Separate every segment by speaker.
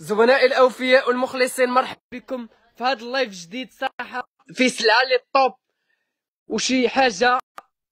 Speaker 1: زملائي الاوفياء والمخلصين مرحبا بكم في هذا اللايف جديد صراحه في سلعه لي طوب وشي حاجه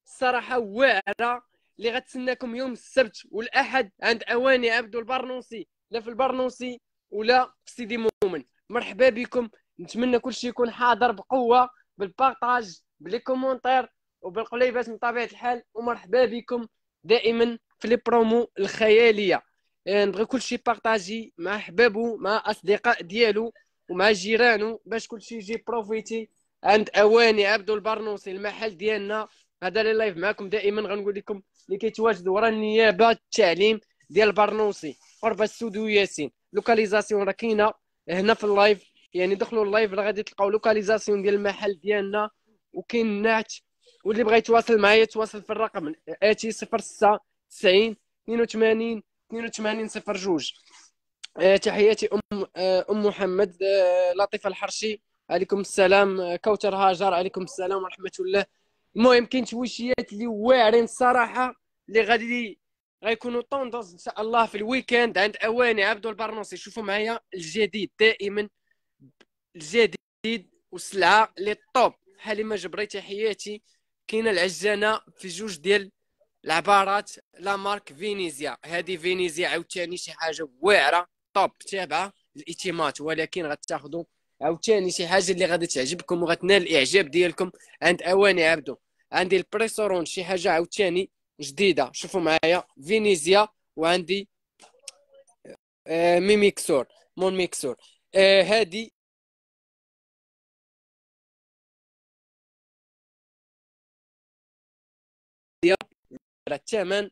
Speaker 1: صراحه واعره اللي غتسناكم يوم السبت والاحد عند اواني عبدو البرنوسي لا في البرنوسي ولا في سيدي مؤمن مرحبا بكم نتمنى كل شيء يكون حاضر بقوه بالبارطاج بلي كومونتير وبالقليبات من طبيعه الحال ومرحبا بكم دائما في لي برومو الخياليه نبغي كلشي يبارطاجي مع حبابو مع اصدقاء ديالو ومع جيرانو باش كلشي يجي بروفيتي عند اواني عبدو البرنوسي المحل ديالنا هذا لي لايف معكم دائما غنقول لكم اللي كيتواجد ورا النيابه التعليم ديال برنوسي قرب السودو ياسين لوكاليزاسيون راه كاينه هنا في اللايف يعني دخلوا اللايف راه غادي تلقاو لوكاليزاسيون ديال المحل ديالنا وكاين النات واللي بغى يتواصل معايا يتواصل في الرقم اتي 06 90 82 82 02 آه، تحياتي ام آه، ام محمد آه، لطيفه الحرشي عليكم السلام كوثر هاجر عليكم السلام ورحمه الله المهم كاين تويشيات اللي واعرين الصراحه اللي غادي غيكونوا طوندوز ان شاء الله في الويكاند عند اواني عبدو البرنوسي شوفوا معايا الجديد دائما الجديد والسلعه اللي طوب حالي ما جبري تحياتي كاينه العجانه في جوج ديال العبارات لا مارك فينيزيا هذه فينيزيا عاوتاني شي حاجه واعره طوب تابعه الاتمات ولكن غتاخذوا عاوتاني شي حاجه اللي غادي تعجبكم وغتنال الاعجاب ديالكم عند اواني عبدو عندي البريسورون شي حاجه عاوتاني جديده شوفوا معايا فينيزيا وعندي آه، ميميكسور مون ميكسور آه، هادي راه الثمن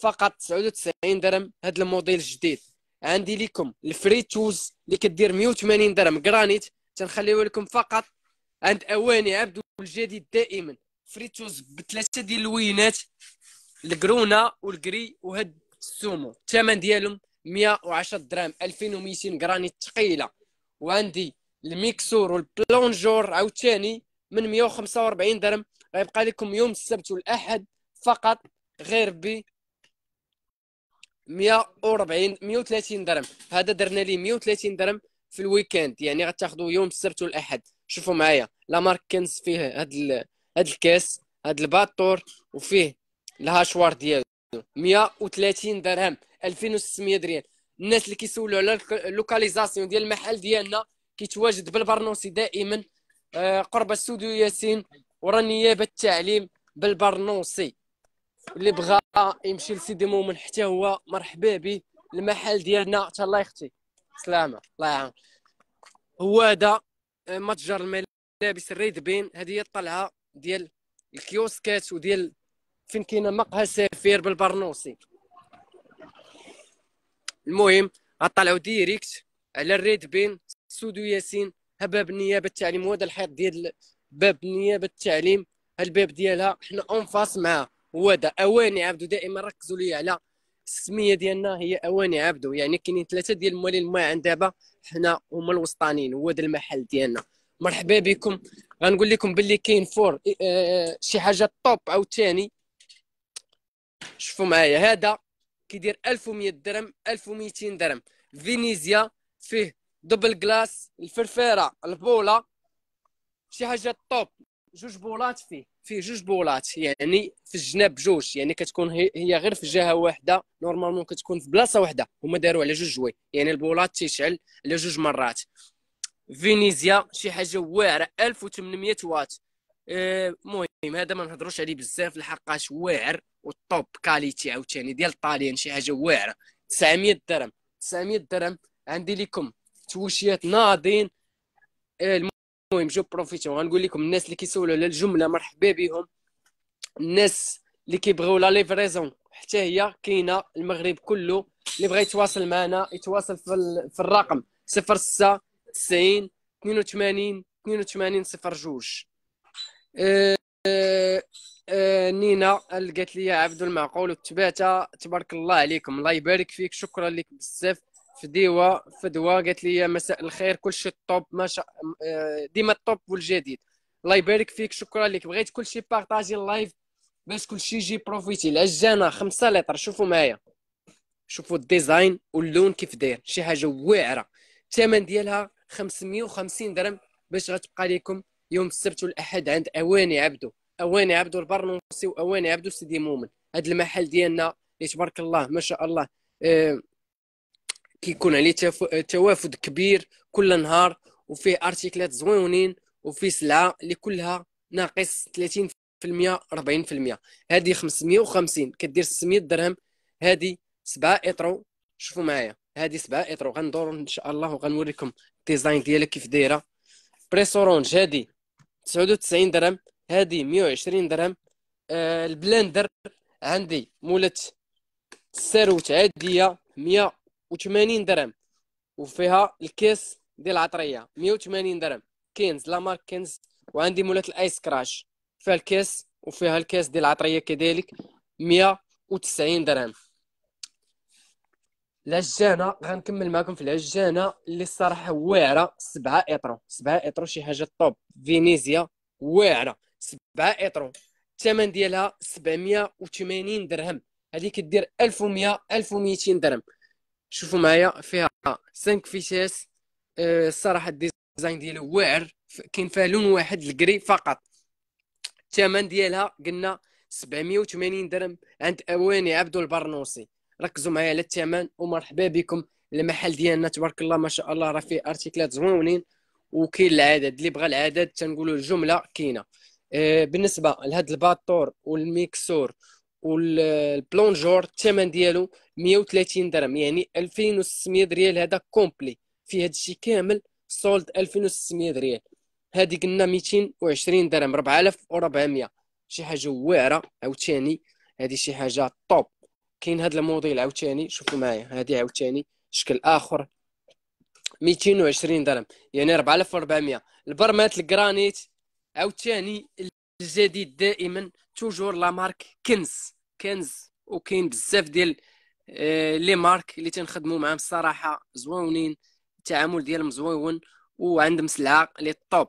Speaker 1: فقط 99 درهم هذا الموديل الجديد عندي لكم الفري توز اللي كدير 180 درهم جرانيت تنخليوه لكم فقط عند اواني عبد الجديد دائما فري توز بثلاثه ديال اللوينات الكرونا والكري وهاد السومو الثمن ديالهم 110 درهم 2200 جرانيت ثقيله وعندي الميكسور والبلونجور عاوتاني من 145 درهم غيبقى لكم يوم السبت والاحد فقط غير ب 140 130 درهم هذا درنا ليه 130 درهم في الويكاند يعني غتاخذوا يوم السبت والاحد شوفوا معايا لا مارك كنز فيه هاد ال... هاد الكاس هاد الباطور وفيه الهاشوار ديالو 130 درهم 2600 ريال الناس اللي كيسولوا على اللوكاليزاسيون ديال المحل ديالنا كيتواجد بالبرنوسي دائما آه، قرب استوديو ياسين ورا نيابه التعليم بالبرنوسي اللي بغى يمشي لسيدي مومن حتى هو مرحبا به المحل ديالنا حتى الله يختي سلامه الله يعاون هو هذا آه، متجر الملابس الريد بين هذه هي الطلعه ديال الكيوسكات وديال فين كاين مقهى سفير بالبرنوسي المهم غطلعوا ديريكت على الريد بين سودو ياسين باب النيابه التعليم هو هذا الحيط ديال باب النيابه التعليم الباب ديالها حنا اون فاس معاه هو دا اواني عبدو دائما ركزوا لي على السميه ديالنا هي اواني عبدو يعني كاينين ثلاثه ديال الموالين عند دابا حنا هما الوسطانيين هو دا المحل ديالنا مرحبا بكم غنقول لكم باللي كاين فور اه شي حاجه طوب عاوتاني شوفوا معايا هذا كيدير 1100 درهم 1200 درهم فينيزيا فيه دبل كلاس الفرفيره البوله شي حاجه طوب جوج بولات فيه فيه جوج بولات يعني في الجناب جوج يعني كتكون هي غير في جهه واحده نورمالمون كتكون في بلاصه واحده هما داروا على جوج جوي يعني البولات تيشعل على جوج مرات فينيزيا شي حاجه واعره 1800 واط آه، المهم هذا ما نهضروش عليه بزاف لحقاش واعر والطوب كاليتي عاوتاني ديال الطاليان شي حاجه واعره 900 درهم 900 درهم عندي لكم توشيات ناضين اه المهم جو بروفيتيو غنقول لكم الناس اللي كيسولوا على الجمله مرحبا بهم الناس اللي كيبغيو لا ليفريزون حتى هي كاينه المغرب كله اللي بغى يتواصل معنا يتواصل في, ال... في الرقم 06 90 82 82 02 أه... نينا قالت لي عبد المعقول والتباته تبارك الله عليكم الله يبارك فيك شكرا لك بزاف في ديوا قالت لي مساء الخير كل شيء الطوب ما شاء آه، ديما الطوب والجديد الله يبارك فيك شكرا لك بغيت كل شيء بارطاجي اللايف باش كل شيء يجي بروفيتي العجانه 5 لتر شوفوا معايا شوفوا الديزاين واللون كيف داير شي حاجه واعره الثمن ديالها 550 درهم باش غتبقى لكم يوم السبت والاحد عند اواني عبدو اواني عبدو البرنوسي واواني عبدو سيدي مومن هذا المحل ديالنا اللي تبارك الله ما شاء الله اه كيكون عليه توافد كبير كل نهار وفيه ارتيكلات زوينين وفيه سلعه اللي كلها ناقص 30% 40% هذه 550 كدير 600 درهم هذه 7 اطرو شوفوا معايا هذه 7 اطرو غندور ان شاء الله وغنوريكم الديزاين ديالها كيف دايره بريس اورانج هذه 99 درهم هذه 120 درهم آه، البلندر عندي مولات الساروت عاديه 100 180 درهم وفيها الكيس ديال العطريه 180 درهم كينز لا مارك كينز وعندي مولات الايس كراش فيها الكيس وفيها الكيس ديال العطريه كذلك 190 درهم العجانه غنكمل معكم في العجانه اللي الصراحه واعره سبعة اطرو سبعة اطرو شي حاجه طوب فينيزيا واعره سبعة اطرو الثمن ديالها سبعمية وثمانين درهم هذه كدير ألف وميتين درهم شوفوا معايا فيها 5 فيشاس الصراحه الديزاين ديالو واعر كاين فيها لون واحد الكري فقط الثمن ديالها قلنا 780 درهم عند اواني عبدو البرنوسي ركزوا معايا على الثمن ومرحبا بكم المحل ديالنا تبارك الله ما شاء الله راه فيه ارتيكلات زوينين وكاين العدد اللي بغى العدد تنقولوا الجمله كاينه آه، بالنسبه لهاد الباطور والميكسور والبلونجور الثمن ديالو 130 درهم يعني 2600 ريال هذا كومبلي في هذا الشيء كامل سولد 2600 ريال هذه قلنا 220 درهم 4400 شي حاجه واعره عاوتاني هذه شي حاجه طوب كاين هذا الموديل عاوتاني شوفوا معايا هذه عاوتاني شكل اخر 220 درهم يعني 4400 البرمات الجرانيت عاوتاني الجديد دائما توجور لا مارك كنز كنز وكاين بزاف ديال آه، لي مارك اللي تنخدموا معاهم الصراحه زوينين التعامل ديالهم زوين وعندهم سلعه اللي طوب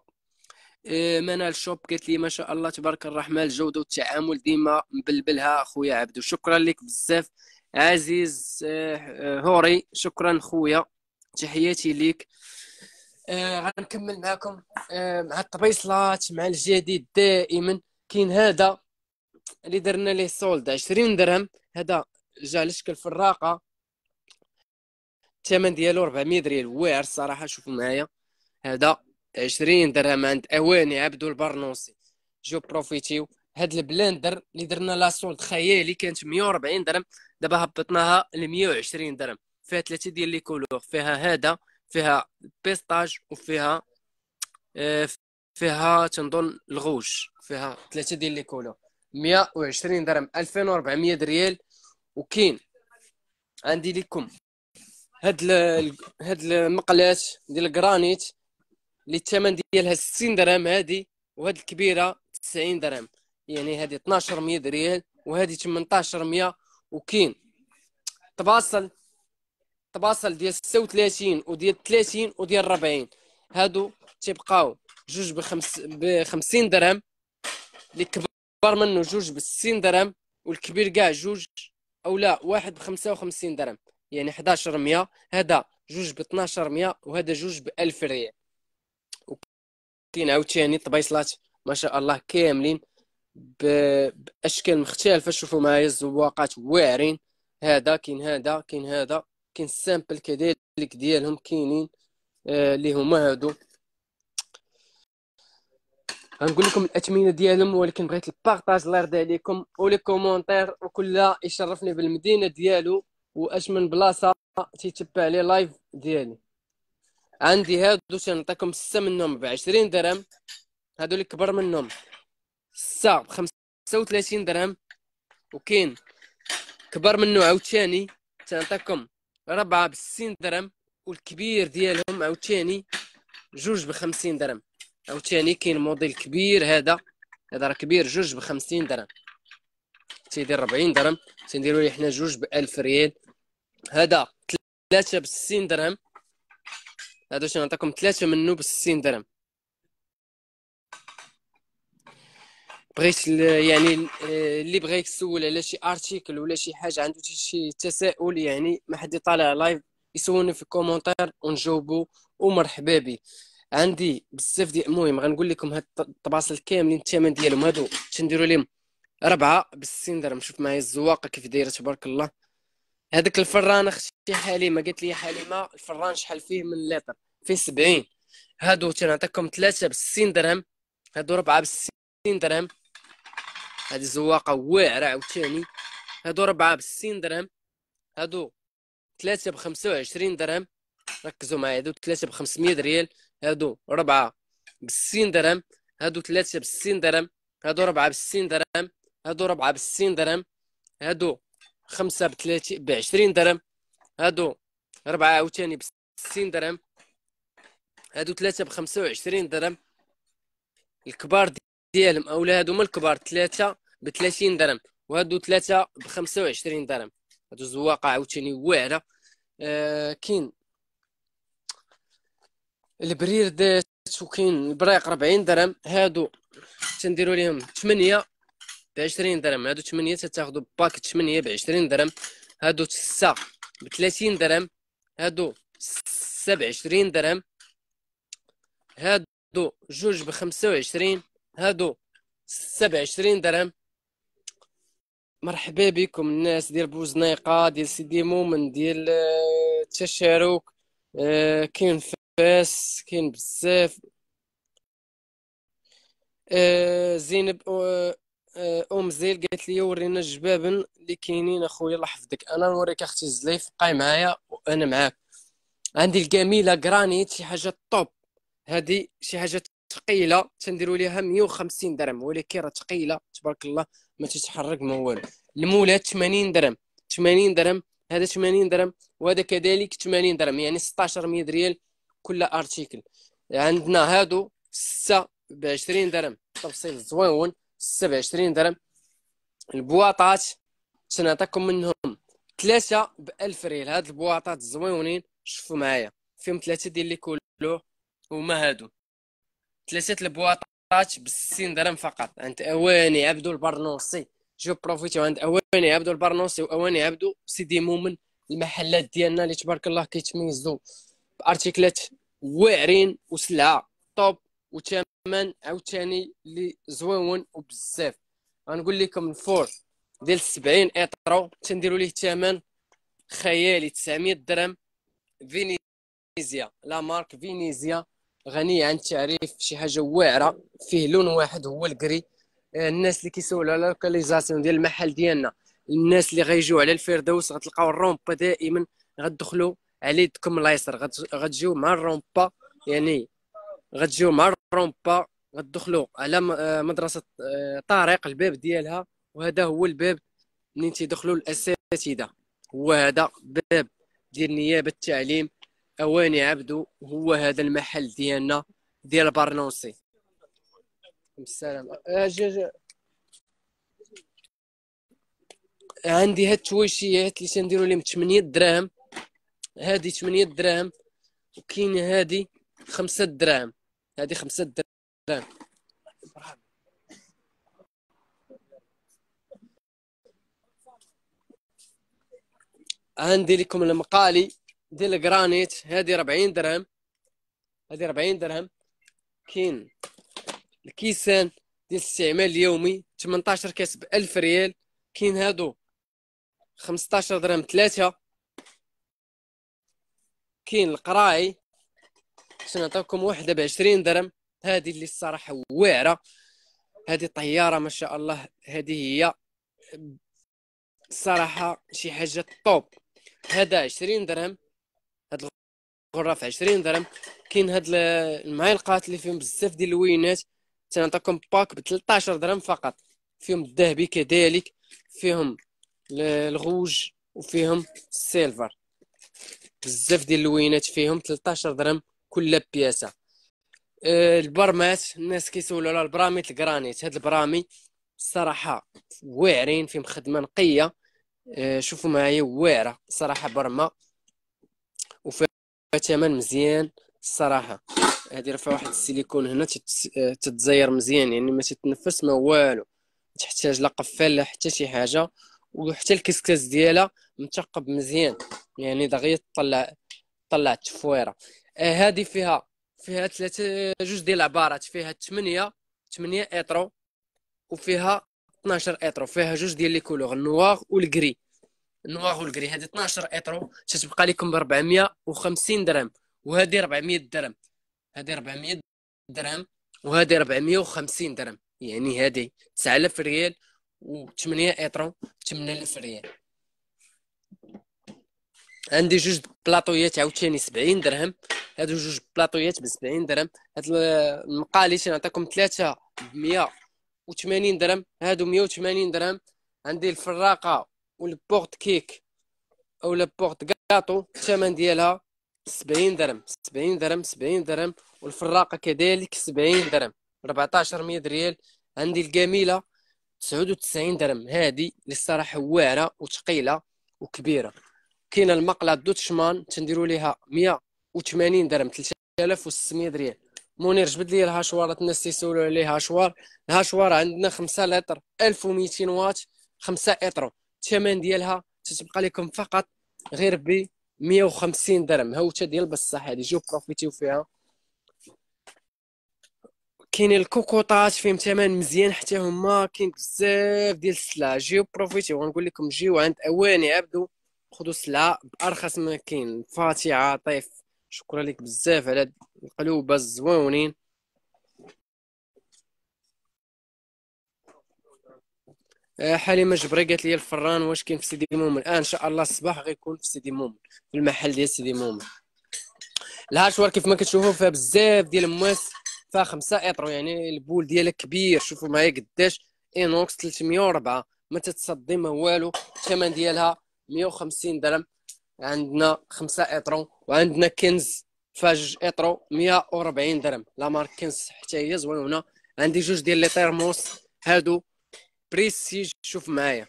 Speaker 1: آه، منال شوب قالت لي ما شاء الله تبارك الرحمن الجوده والتعامل ديما مبلبلها خويا عبدو شكرا لك بزاف عزيز آه، هوري شكرا خويا تحياتي ليك غنكمل معكم مع الطبيصلات مع الجديد دائما كاين هذا اللي درنا ليه سولد 20 درهم هذا جا لشكل فراقه الثمن ديالو 400 ريال واعر الصراحه شوفوا معايا هذا 20 درهم عند اواني عبدو البرنوسي جو بروفيتيو هاد البلندر اللي درنا لا سولد خيالي كانت 140 درهم دابا هبطناها ل 120 درهم فيها ثلاثه ديال لي كولور فيها هذا فيها بيستاج وفيها آه، فيها تنظن الغوش فيها ثلاثه ديال لي كولور 120 درهم 2400 ريال وكاين عندي لكم هاد ال... هاد المقلات ديال الجرانيت اللي الثمن ديالها 60 درهم هادي وهاد الكبيره 90 درهم يعني هادي 1200 ريال وهادي 1800 وكاين تباصل تباصل ديال 36 وديال 30 وديال 40 هادو تيبقاو جوج بخمس ب 50 درهم اللي كبار الكبار منه جوج بستين درهم والكبير كاع جوج او لا واحد ب 55 درهم يعني 1100 هذا جوج ب 1200 وهذا جوج ب 1000 ريال وكاين عاوتاني طبيصلات ما شاء الله كاملين باشكال مختلفه شوفوا معايا الزواقات واعرين هذا كاين هذا كاين هذا كاين السامبل كذلك ديالهم كاينين آه، اللي آه هما هادو غنقول لكم الاثمنه ديالهم ولكن بغيت البارطاج الله يرضي عليكم ولي كومونتير وكل يشرفني بالمدينه ديالو واش من بلاصه تيتبع لي لايف ديالي عندي هادو تنعطيكم سته منهم ب 20 درهم هادو اللي كبر منهم سته ب 35 درهم وكاين كبر منه عاوتاني تنعطيكم ربعه ب 60 درهم والكبير ديالهم عاوتاني جوج ب 50 درهم عاوتاني كاين موديل كبير هذا هذا راه كبير جوج ب 50 درهم تيدير 40 درهم تنديروا ليه حنا جوج ب 1000 ريال هذا ثلاثة ب 60 درهم هذا شنو نعطيكم ثلاثة منه ب 60 درهم بغيت يعني اللي بغى يسول على شي ارتيكل ولا شي حاجه عنده شي تساؤل يعني ما حد يطالع لايف يسولني في الكومونتير ونجاوبو ومرحبا بيه عندي بزاف ديال المهم غنقول لكم هاد الطباصل كاملين الثمن ديالهم هادو تنديروا لهم ربعه بالستين درهم شوف معايا الزواقه كيف دايره تبارك الله هذاك الفران اختي حليمه قالت لي حليمه الفران شحال فيه من لتر فيه 70 هادو تنعطيكم ثلاثه بستين درهم هادو ربعه بستين درهم هاد الزواقه واعره عاوتاني هادو ربعه بستين درهم هادو ثلاثه بخمسة وعشرين درهم ركزوا معايا هادو ثلاثه بخمسمية ريال هادو ربعة بستين درهم هادو ثلاثة بستين درهم هادو ربعة بستين درهم هادو ربعة بستين درهم هادو خمسة بثلاثين بعشرين درهم هادو ربعة عاوتاني بستين درهم هادو ثلاثة بخمسة وعشرين درهم الكبار ديالهم اولا هادو هما الكبار ثلاثة بثلاثين درهم وهادو ثلاثة بخمسة وعشرين درهم هادو زواقة عاوتاني واعرة آه كاين البرير دات وكاين البريق 40 درهم هادو تنديروا ليهم 8 ب 20 درهم هادو 8 تاخذوا باك 8 ب 20 درهم هادو 6 ب 30 درهم هادو 27 درهم هادو جوج ب 25 هادو 27 درهم مرحبا بكم الناس ديال بوزنيقه ديال سيدي مومن ديال التشارك آه، آه، كاين عباس كاين بزاف آه، زينب آه، آه، ام زيل قالت لي ورينا الجبابن اللي كاينين اخويا الله يحفظك انا نوريك اختي الزليف بقاي معايا وانا معاك عندي الجميله جرانيت شي حاجه طوب هذه شي حاجه ثقيله تنديروا ليها 150 درهم ولكن راه ثقيله تبارك الله ما تتحرك ما والو المولات 80 درهم 80 درهم هذا 80 درهم وهذا كذلك 80 درهم يعني 1600 ريال كل ارتيكل عندنا هادو 6 ب 20 درهم تفصيل زوين 6 ب 20 درهم البواطات سنعطيكم منهم ثلاثة ب 1000 ريال هاد البواطات الزويونين شوفوا معايا فيهم ثلاثة ديال لي كولو هما هادو ثلاثة البواطات ب 60 درهم فقط عند اواني عبدو البرنوسي جو بروفيتي عند اواني عبدو البرنوسي واواني عبدو سيدي مومن المحلات ديالنا اللي تبارك الله كيتميزوا بارتيكلات واعرين وسلعه طوب وثمن عاوتاني اللي زوين وبزاف غنقول لكم الفور ديال 70 اترو تنديروا ليه ثمن خيالي 900 درهم فينيزيا لا مارك فينيزيا غنية عن التعريف شي حاجة واعرة فيه لون واحد هو الكري الناس اللي كيسولوا على لوكاليزاسيون ديال المحل ديالنا الناس اللي غيجيو على الفردوس غتلقاو الرومبا دائما غتدخلوا على الله يسر غتجيو مع الرومبا يعني غتجيو مع الرومبا غتدخلوا على آه، مدرسه آه، طارق الباب ديالها وهذا هو الباب منين تيدخلوا الاساتذه هو هذا باب ديال نيابه التعليم اواني عبدو هو هذا المحل ديالنا ديال بارنونسي السلام آه، عندي هاد التويشيات اللي تنديرو لهم 8 دراهم هذه 8 دراهم وكاين هذه 5 دراهم هذه 5 دراهم عندي لكم المقالي ديال الجرانيت هذه 40 درهم هذه 40 درهم كاين الكيسان ديال الاستعمال اليومي 18 كاس ب 1000 ريال كاين هادو 15 درهم ثلاثة كاين القراي باش نعطيكم وحده ب 20 درهم هذه اللي الصراحه واعره هذه طياره ما شاء الله هذه هي الصراحه شي حاجه طوب هذا 20 درهم هاد الغرف 20 درهم كاين هاد المعلقات اللي فيهم بزاف ديال اللوينات تنعطيكم باك ب 13 درهم فقط فيهم الذهبي كذلك فيهم الغوج وفيهم السيلفر بزاف ديال اللوينات فيهم 13 درهم كل بياسه أه البرمات الناس كيسولوا على البرامي الجرانيت هاد البرامي الصراحه واعرين فيهم خدمه نقيه أه شوفوا معايا واعره صراحه برمه وفيها ثمن مزيان الصراحه هادي رفع واحد السيليكون هنا آه، تتزير مزيان يعني ما تتنفس ما والو تحتاج لا قفال لا حتى شي حاجه وحتى الكسكس ديالها مثقب مزيان يعني دغيا تطلع طلع التفويره هذه آه فيها فيها ثلاثه جوج ديال العبارات فيها 8 8 اطرو وفيها 12 اطرو فيها جوج ديال لي كولور النوار والكري النوار والكري هذه 12 اطرو تتبقى لكم ب 450 درهم وهذه 400 درهم هذه 400 درهم وهذه 450 درهم يعني هذه 9000 ريال و8 ايطرون ب 8000 ريال عندي جوج بلاطويات عاوتاني 70 درهم هادو جوج بلاطويات ب 70 درهم هاد المقالي تنعطيكم ثلاثه ب 180 درهم هادو 180 درهم عندي الفراقه والبورت كيك او البورت كاطو الثمن ديالها 70 درهم 70 درهم 70 درهم والفراقه كذلك 70 درهم 1400 ريال عندي الجميله 99 درهم هادي لسه راه واعره وثقيله وكبيره كاينه المقله دو تشمان تنديروا ليها 180 درهم 3600 ريال منير جبد لي الهاشوار الناس تيسولوا عليه هاشوار الهاشوار عندنا 5 لتر 1200 واط 5 اطرو الثمن ديالها تتبقى لكم فقط غير ب 150 درهم هاو ديال بصح هذه جو بروفيتيو فيها كاين الكوكوطات فيهم ثمن مزيان حتى هما كاين بزاف ديال السلع جيو بروفيتي وغنقول لكم جيو عند اواني عبدو خذوا السلعه بارخص ما كاين فاتي عاطف شكرا لك بزاف على القلوبه الزوانين آه، حليمه جبري قالت لي الفران واش كاين في سيدي مومن آه ان شاء الله الصباح غيكون في سيدي مومن في المحل ديال سيدي مومن الهاشوار كيف ما كتشوفوا فيها بزاف ديال المواس فيها خمسه اطرو يعني البول ديالها كبير شوفوا معايا قداش اينوكس 304 ما تتصدي ما والو الثمن ديالها 150 درهم عندنا خمسه اطرو وعندنا كنز فيها جوج 140 درهم لا مارك كنز حتى هي زوينه عندي جوج ديال لي تيرموس هادو بريسيج شوف معايا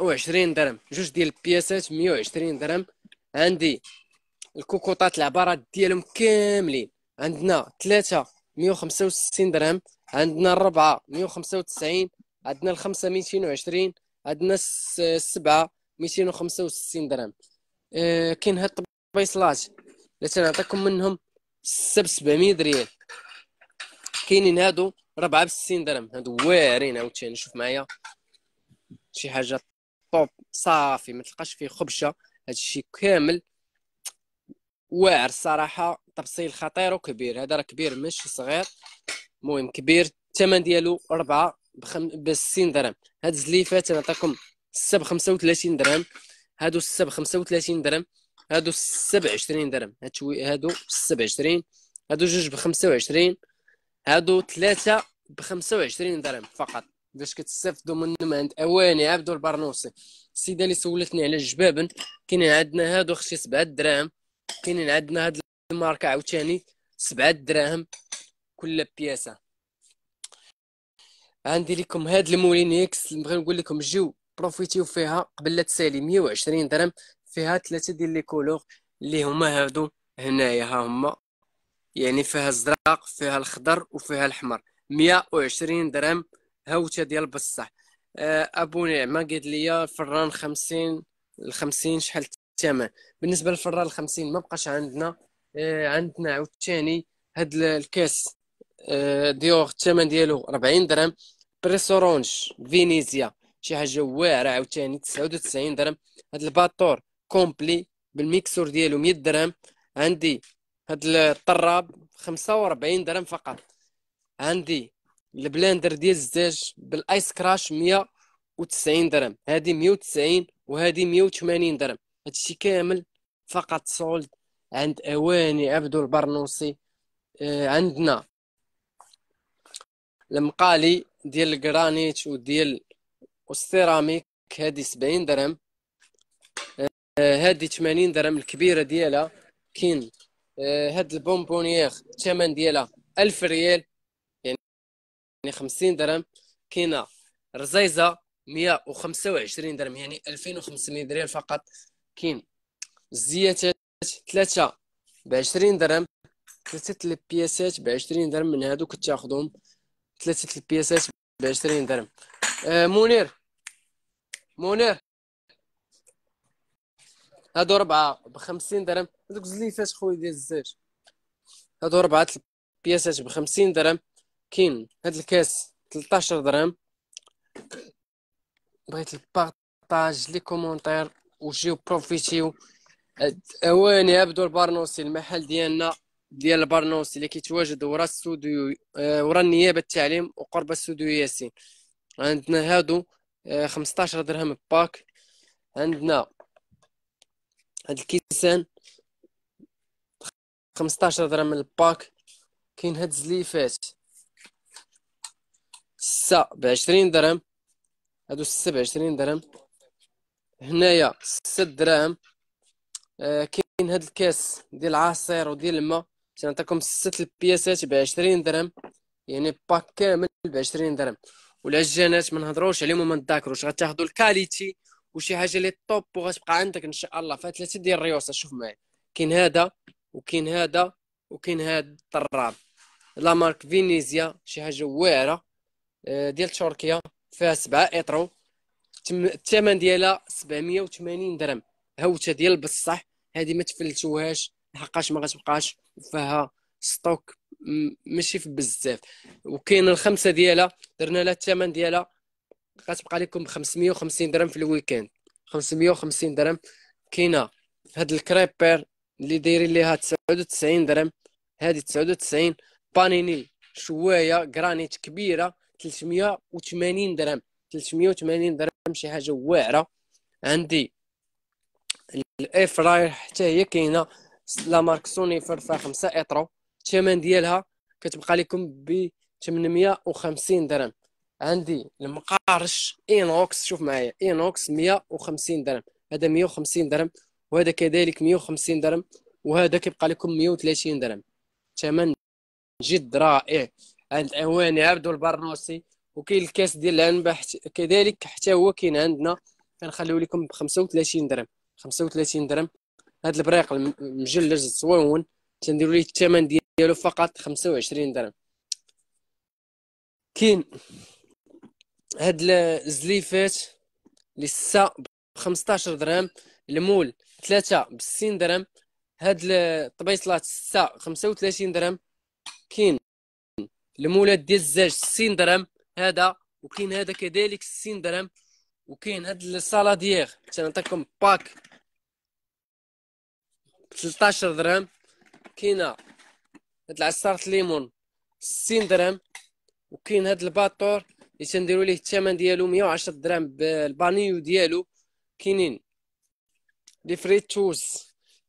Speaker 1: 120 درهم جوج ديال البياسات 120 درهم عندي الكوكوطات العبارات ديالهم كاملين عندنا ثلاثة 165 درهم عندنا الربعة 195 عندنا الخمسة 220 عندنا السبعة 265 درهم آه، كاين هاد الطبيصلات اللي تنعطيكم منهم 700 ريال كاينين هادو 4 بستين درهم هادو واعرين عاوتاني شوف معايا شي حاجه طوب صافي ما تلقاش فيه خبشه هادشي كامل واعر الصراحه تفصيل خطير وكبير هذا راه كبير ماشي صغير مهم كبير الثمن ديالو ربعة بخم... بستين درهم هاد الزليفات نعطيكم السب وثلاثين درهم هادو السب وثلاثين درهم هادو السب 20 درهم هادشوي هادو السب 20 هادو جوج بخمسة وعشرين هادو ثلاثة بخمسة وعشرين درهم فقط باش كتستافدوا منهم عند اواني عبدو البرنوسي السيده اللي سولتني على الجبابن كاين عندنا هادو خشي سبعة دراهم كاينين عندنا هاد الماركه عاوتاني سبعة دراهم كل بياسه عندي لكم هاد المولينيكس نبغي نقول لكم جيو بروفيتيو فيها قبل لا تسالي 120 درهم فيها ثلاثه ديال لي كولور اللي هما هادو هنايا ها هما يعني فيها الزرق فيها الخضر وفيها الاحمر 120 درهم هوته ديال بصح آه، ابوني ما قال لي الفران 50 ل 50 شحال الثمن بالنسبه للفرار ال 50 ما بقاش عندنا آه، عندنا عاوتاني هاد الكاس آه، ديور الثمن ديالو 40 درهم بريس اورانج فينيزيا شي حاجه واعره عاوتاني 99 درهم هاد الباتور كومبلي بالميكسور ديالو 100 درهم عندي هاد الطراب 45 درهم فقط عندي البلاندر ديال الزاج بالايس كراش 190 درهم هادي 190 وهادي 180 درهم هادشي كامل فقط سولد عند اواني عبدو البرنوسي آه، عندنا المقالي ديال الجرانيت وديال السيراميك هادي سبعين درهم آه، هادي تمانين درهم الكبيره ديالها كاين آه، هاد البونبونيير الثمن ديالها ألف ريال يعني خمسين درهم كاينه رزيزه مية وخمسة وعشرين درهم يعني ألفين وخمسمية ريال فقط كاين الزيتات ثلاثه ب 20 درهم ثلاثه البياسات ب 20 درهم من هادو كتاخذهم ثلاثه البياسات ب 20 درهم آه منير منير هادو ربعة ب 50 درهم هادوك زليفات خويا ديال الزاج هادو ربعة البياسات ب 50 درهم كاين هاد الكاس 13 درهم بغيت نبارطاج لي كومونتير وجيو بروفيتيو أه، اواني يبدو البرنوسي المحل ديالنا ديال البرنوسي اللي كيتواجد ورا السوديو أه، ورا النيابه التعليم وقرب السوديو ياسين عندنا هادو 15 أه، درهم باك عندنا هاد الكيسان 15 درهم الباك كاين هاد الزليفات سا بعشرين درهم هادو السا بعشرين درهم هنايا ست دراهم آه، كاين هاد الكاس ديال العصير وديال الماء تنعطيكم ست البياسات ب 20 درهم يعني باك كامل ب 20 درهم والعجانات ما نهضروش عليهم وما نذاكروش غتاخذوا الكاليتي وشي حاجه لي طوب وغتبقى عندك ان شاء الله فيها ثلاثه ديال الريوس شوف معايا كاين هذا وكاين هذا وكاين هذا الطراب لا مارك فينيزيا شي حاجه واعره آه، ديال تركيا فيها سبعة اترو الثمن ديالها 780 درهم هوته ديال بصح هذه ما تفلتوهاش لحقاش ما غتبقاش فيها ستوك ماشي في بزاف وكاين الخمسه ديالها درنا لها الثمن ديالها غتبقى لكم ب 550 درهم في الويكاند 550 درهم كاينه هاد الكريبر اللي دايرين ليها 99 درهم هذه 99 بانيني شوايه جرانيت كبيره 380 درهم 380 درهم شي حاجه واعره عندي فراير حتى هي كاينه لا مارك سوني فرفا 5 اطرو الثمن ديالها كتبقى لكم ب 850 درهم عندي المقارش اينوكس شوف معايا اينوكس 150 درهم هذا 150 درهم وهذا كذلك 150 درهم وهذا كيبقى لكم 130 درهم ثمن جد رائع عند اواني عبدو البرنوسي وكاين الكاس ديال العنب كذلك حتى هو كاين عندنا كنخليو لكم ب 35 درهم 35 درهم هاد البريق المجلج الصوون تنديروا ليه الثمن ديالو فقط 25 درهم كاين هاد الزليفات اللي السا ب 15 درهم المول 3 ب 60 درهم هاد الطبيصلات السا 35 درهم كاين المولات ديال الزاج 60 درهم هذا وكاين هذا كذلك 60 درهم وكاين هاد السالاديير تنعطيكم باك ب 13 درهم كاينه هاد العصاره الليمون 60 درهم وكاين هاد الباطور اللي تنديروا ليه الثمن ديالو 110 درهم بالبانيو ديالو كاينين لي فريتوز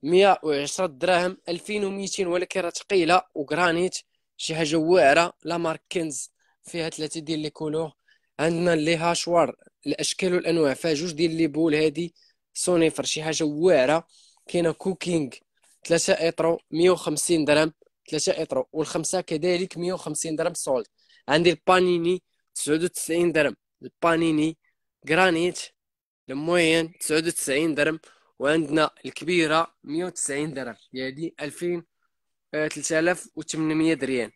Speaker 1: 110 دراهم 2200 ولكن راه ثقيله وغرانيت شي حاجه واعره لا كنز فيها ثلاثه ديال لي كولور عندنا لي هاشوار الاشكال والانواع فيها جوج ديال لي بول هادي سونيفر شي حاجه واعره كاينه كوكينغ 3 ايترو 150 درهم 3 ايترو والخمسه كذلك 150 درهم سولد عندي البانيني 99 درهم البانيني جرانيت الموين 99 درهم وعندنا الكبيره 190 درهم يعني 2000 3800 ريال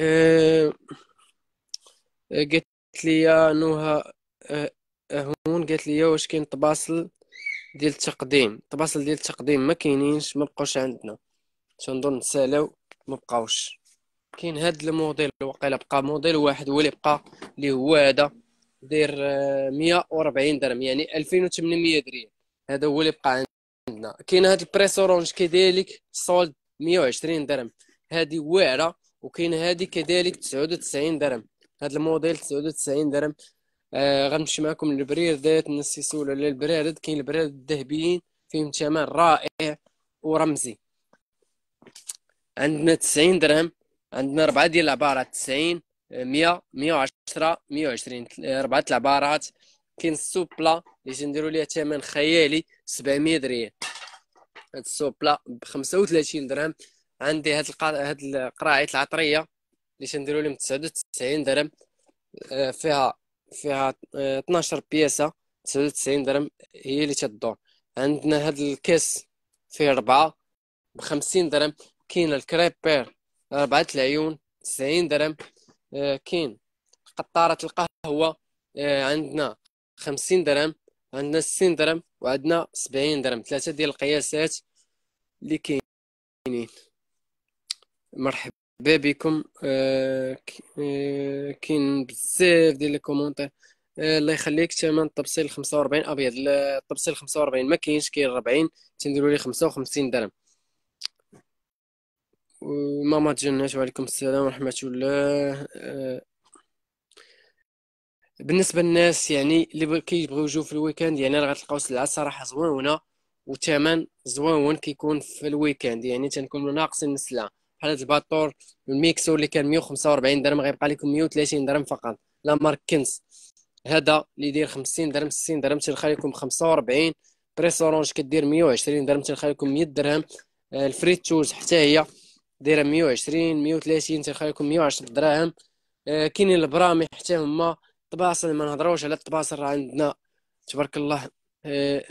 Speaker 1: آه، آه، قالت لي يا نوها آه، هون قالت لي واش كاين طباسل ديال التقديم طباسل ديال التقديم ما كاينينش ما بقاوش عندنا تنظن نسالاو ما بقاوش كاين هاد الموديل واقيلا بقى موديل واحد هو اللي بقى اللي هو هذا داير 140 درهم يعني 2800 درهم هذا هو اللي بقى عندنا كاين هاد البريس اورانج كذلك سولد 120 درهم هذه واعره وكاين هذه كذلك 99 درهم هذا الموديل 99 درهم آه غنمشي معكم للبرير ذات نسيسو على البرارد كاين البرارد الذهبيين فيهم ثمن رائع ورمزي عندنا 90 درهم عندنا ربعه ديال العبارات 90 100 110 120 ربعه العبارات كاين السوبلا اللي تنديروا ليها ثمن خيالي 700 درهم هاد السوبلا ب 35 درهم عندي هاد القا... هاد القراعيط العطريه اللي تنديروا لهم 99 درهم آه، فيها فيها 12 آه، بياسه 99 درهم هي اللي تدور عندنا هاد الكاس فيه ربعة ب 50 درهم كاين الكريبير ربعة العيون 90 درهم آه، كاين قطارة القهوة عندنا 50 درهم عندنا 60 درهم وعندنا 70 درهم ثلاثة ديال القياسات اللي كاين مرحبا بكم آه، آه، كاين بزاف ديال لي كومونتير آه، الله يخليك ثمن الطبسيل 45 ابيض الطبسيل 45 ما كاينش كاين 40 تنديروا لي 55 درهم ماما جنات وعليكم السلام ورحمه الله بالنسبه للناس يعني اللي كيبغيو يجوا في الويكاند يعني راه غتلقاو سلعه صراحه زوينه وثمن زوين كيكون في الويكاند يعني تنكونوا ناقصين السلعه بحال هاد الباتور الميكسو اللي كان 145 درهم غيبقى لكم 130 درهم فقط لا مارك كنز هذا اللي يدير 50 درهم 60 درهم تلقى لكم 45 بريس اورانج كدير 120 درهم تلقى لكم 100 درهم آه، الفريت توز حتى هي دايره 120 130 تلقى لكم 110 درهم آه، كاينين البرامي حتى هما طباصل ما نهضروش على الطباصل راه عندنا تبارك الله آه،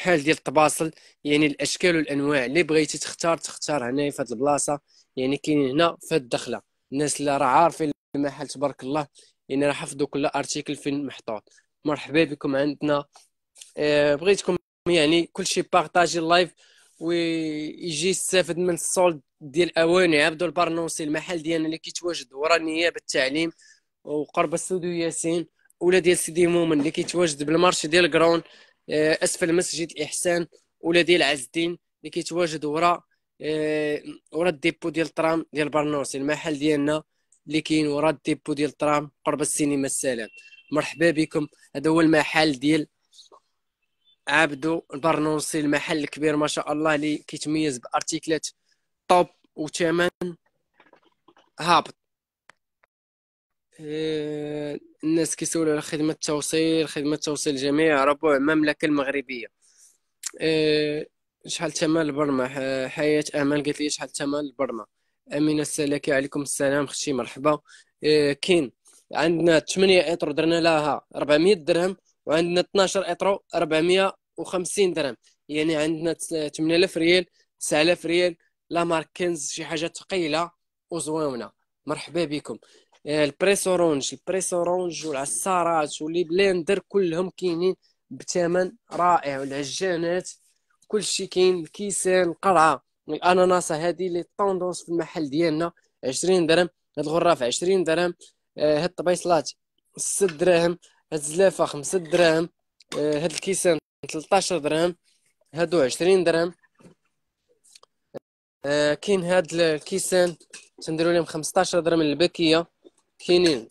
Speaker 1: بحال ديال الطباصل يعني الاشكال والانواع اللي بغيتي تختار تختار يعني هنا في هذه البلاصه يعني كاين هنا في الدخله الناس اللي راه عارفين المحل تبارك الله يعني راه حفظوا كل ارتيكل فين محطوط مرحبا بكم عندنا آه، بغيتكم يعني كل شيء بارطاجي اللايف ويجي يستافد من الصول ديال اواني عبدو البرنوسي المحل ديالنا اللي كيتواجد ورا النيابه التعليم وقرب السودو ياسين ولا ديال سيدي مومن اللي كيتواجد بالمارشي ديال كرون آه، اسفل مسجد الاحسان ولادي العز الدين اللي كيتواجد وراء آه، ورا الديبو ديال الترام ديال برنوسي المحل ديالنا اللي كاين ورا الديبو ديال الترام قرب السينما السلام مرحبا بكم هذا هو المحل ديال عبدو البرنوسي المحل الكبير ما شاء الله اللي كيتميز بارتيكلات طوب وثمن هابط آه، الناس كيسولوا على خدمه التوصيل خدمه توصيل جميع ربوع المملكه المغربيه آه، شحال ثمن البرمه آه، حياه امل قالت لي شحال ثمن البرمه امينه السلكي عليكم السلام ختي مرحبا كاين عندنا 8 اطرو درنا لها 400 درهم وعندنا 12 اطرو 450 درهم يعني عندنا 8000 ريال 9000 ريال لا ماركنز شي حاجه ثقيله وزويونه مرحبا بكم آه، البريس اورانج البريس اورانج والعصارات واللي بلندر كلهم كاينين بثمن رائع والعجانات كل شيء كاين الكيسان القرعه الاناناس هذه اللي طوندونس في المحل ديالنا 20 درهم هاد الغرافه 20 درهم آه، هاد الطبيصلات 6 دراهم هاد الزلافه 5 دراهم آه، هاد الكيسان 13 درهم هادو 20 درهم كاين هاد الكيسان تنديروا لهم 15 درهم البكيه كاينين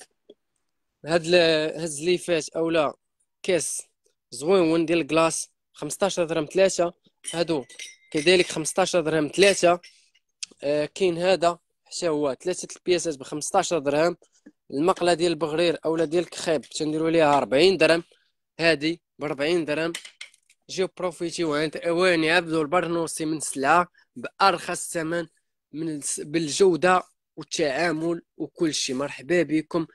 Speaker 1: هاد هز لي فات اولا كاس زويون ديال الكلاص 15 درهم ثلاثة هادو كذلك 15 درهم ثلاثة آه، كاين هذا حتى هو ثلاثة البياسات ب 15 درهم المقلة ديال البغرير اولا ديال الكخيب تنديروا ليها 40 درهم هادي ب 40 درهم جيو بروفيتي وانت اواني عبدو البرنوسي من سلعة بارخص ثمن من بالجوده والتعامل وكل شيء مرحبا بكم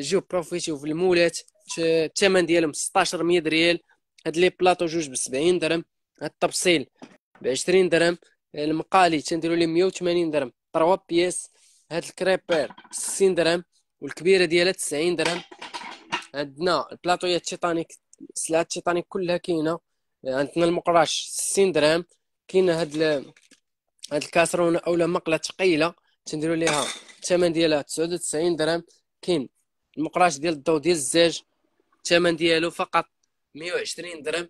Speaker 1: جو بروفيسيو في المولات الثمن ديالهم 1600 ريال هاد لي بلاطو جوج ب 70 درهم هاد التبصيل ب 20 درهم المقالي تنديرو ليه 180 درهم 3 بياس هاد الكريبير 60 درهم والكبيره ديالها 90 درهم عندنا البلاطويات تيتانيك سلعه تيتانيك كلها كاينه عندنا المقراش 60 درهم كاينه هاد هاد الكاسرونه اولا مقله ثقيله تنديروا ليها الثمن ديالها 99 درهم كاين المقراش ديال الضو ديال الزاج الثمن ديالو فقط 120 درهم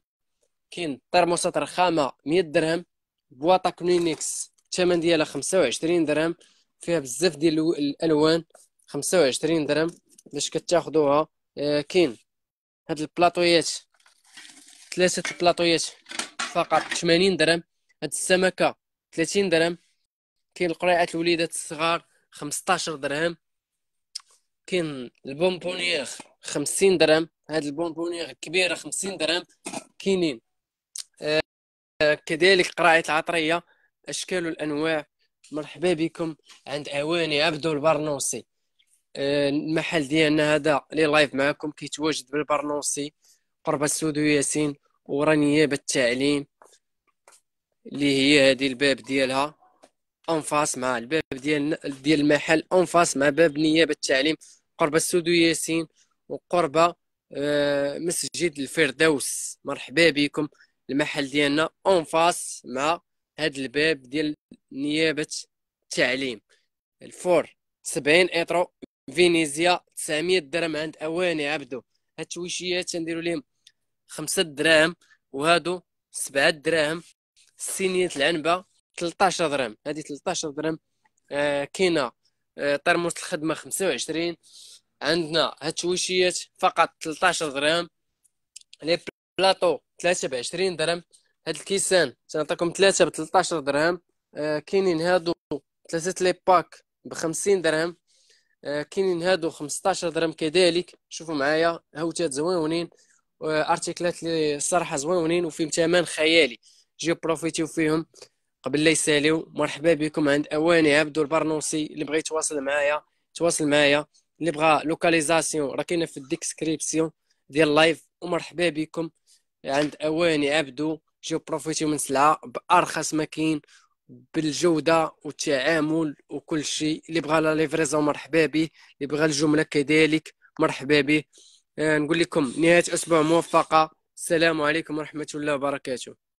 Speaker 1: كاين طرموسات رخامه 100 درهم بواطا كلينيكس الثمن ديالها 25 درهم فيها بزاف ديال الالوان 25 درهم باش كتاخذوها آه، كاين هاد البلاطويات ثلاثه البلاطويات فقط 80 درهم هاد السمكه 30 درهم كاين القريعات الوليدات الصغار 15 درهم كاين البونبونيير 50 درهم هاد البونبونيير الكبيره 50 درهم كاينين آه، كذلك قرايه العطرية أشكال الأنواع مرحبا بكم عند أواني عبدو البرنوسي آه، المحل ديالنا هذا لي لايف معكم كيتواجد بالبرنوسي قرب السودو ياسين ورا نيابة التعليم اللي هي هذه الباب ديالها انفاس مع الباب ديال ديال المحل انفاس مع باب نيابه التعليم قرب السودو ياسين وقرب آه، مسجد الفردوس مرحبا بكم المحل ديالنا انفاس مع هذا الباب ديال نيابه التعليم الفور 70 اترو فينيزيا 900 درهم عند اواني عبدو هاد التويشيات تنديرو لهم 5 دراهم وهادو 7 دراهم سينيه العنبه 13 درهم هذه 13 درهم آه كاينه آه، طرموس الخدمه 25 عندنا هاد التويشيات فقط 13 درهم لي بلاطو 3 ب 20 درهم هاد الكيسان تنعطيكم 3 ب 13 درهم آه، كاينين هادو ثلاثه لي باك ب 50 درهم آه، كاينين هادو 15 درهم كذلك شوفوا معايا هاوتات زوينين ارتيكلات اللي الصراحه زوينين وفيهم ثمن خيالي جيو بروفيتيو فيهم قبل لا يساليو مرحبا بكم عند اواني عبدو البرنوسي اللي بغى يتواصل معايا تواصل معايا اللي بغى لوكاليزاسيون راه كاينه في الديسكريبسيون ديال اللايف ومرحبا بكم عند اواني عبدو جيو بروفيتيو من سلعه بارخص ما كاين بالجوده والتعامل وكل شيء اللي بغى لا ليفريزون مرحبا به اللي بغى الجمله كذلك مرحبا به آه، نقول لكم نهايه اسبوع موفقه السلام عليكم ورحمه الله وبركاته